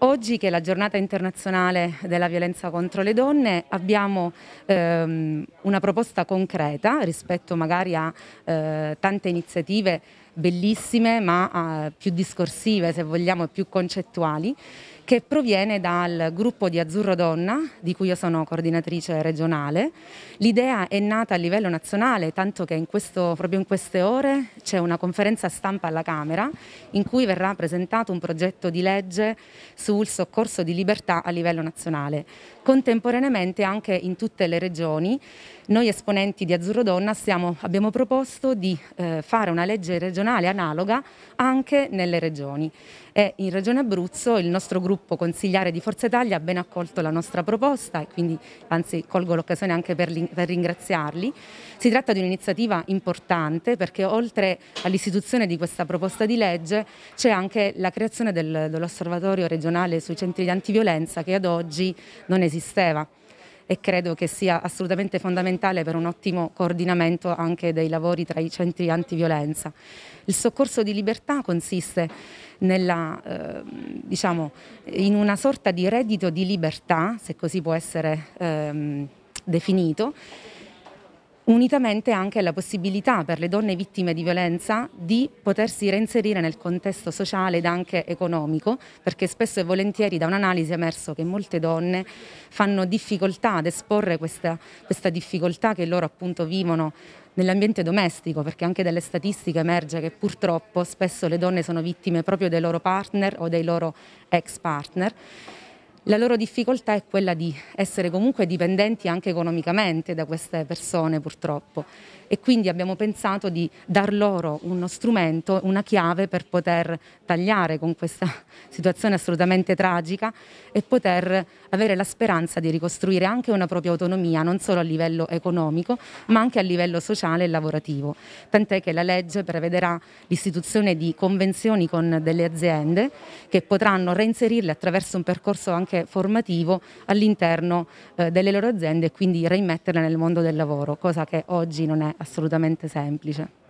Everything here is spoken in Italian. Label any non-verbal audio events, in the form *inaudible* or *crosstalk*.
Oggi che è la giornata internazionale della violenza contro le donne abbiamo ehm, una proposta concreta rispetto magari a eh, tante iniziative bellissime ma eh, più discorsive se vogliamo e più concettuali che proviene dal gruppo di Azzurro Donna, di cui io sono coordinatrice regionale. L'idea è nata a livello nazionale, tanto che in questo, proprio in queste ore c'è una conferenza stampa alla Camera in cui verrà presentato un progetto di legge sul soccorso di libertà a livello nazionale. Contemporaneamente anche in tutte le regioni noi esponenti di Azzurro Donna siamo, abbiamo proposto di eh, fare una legge regionale analoga anche nelle regioni e in Regione Abruzzo il nostro gruppo consigliare di Forza Italia ha ben accolto la nostra proposta e quindi anzi colgo l'occasione anche per, per ringraziarli. Si tratta di un'iniziativa importante perché oltre all'istituzione di questa proposta di legge c'è anche la creazione del, dell'osservatorio regionale sui centri di antiviolenza che ad oggi non esisteva e credo che sia assolutamente fondamentale per un ottimo coordinamento anche dei lavori tra i centri antiviolenza. Il soccorso di libertà consiste nella, eh, diciamo, in una sorta di reddito di libertà, se così può essere ehm, definito, unitamente anche alla possibilità per le donne vittime di violenza di potersi reinserire nel contesto sociale ed anche economico, perché spesso e volentieri da un'analisi è emerso che molte donne fanno difficoltà ad esporre questa, questa difficoltà che loro appunto vivono nell'ambiente domestico, perché anche dalle statistiche emerge che purtroppo spesso le donne sono vittime proprio dei loro partner o dei loro ex partner la loro difficoltà è quella di essere comunque dipendenti anche economicamente da queste persone purtroppo e quindi abbiamo pensato di dar loro uno strumento, una chiave per poter tagliare con questa *laughs* situazione assolutamente tragica e poter avere la speranza di ricostruire anche una propria autonomia non solo a livello economico ma anche a livello sociale e lavorativo. Tant'è che la legge prevederà l'istituzione di convenzioni con delle aziende che potranno reinserirle attraverso un percorso anche anche formativo all'interno eh, delle loro aziende e quindi reimetterle nel mondo del lavoro, cosa che oggi non è assolutamente semplice.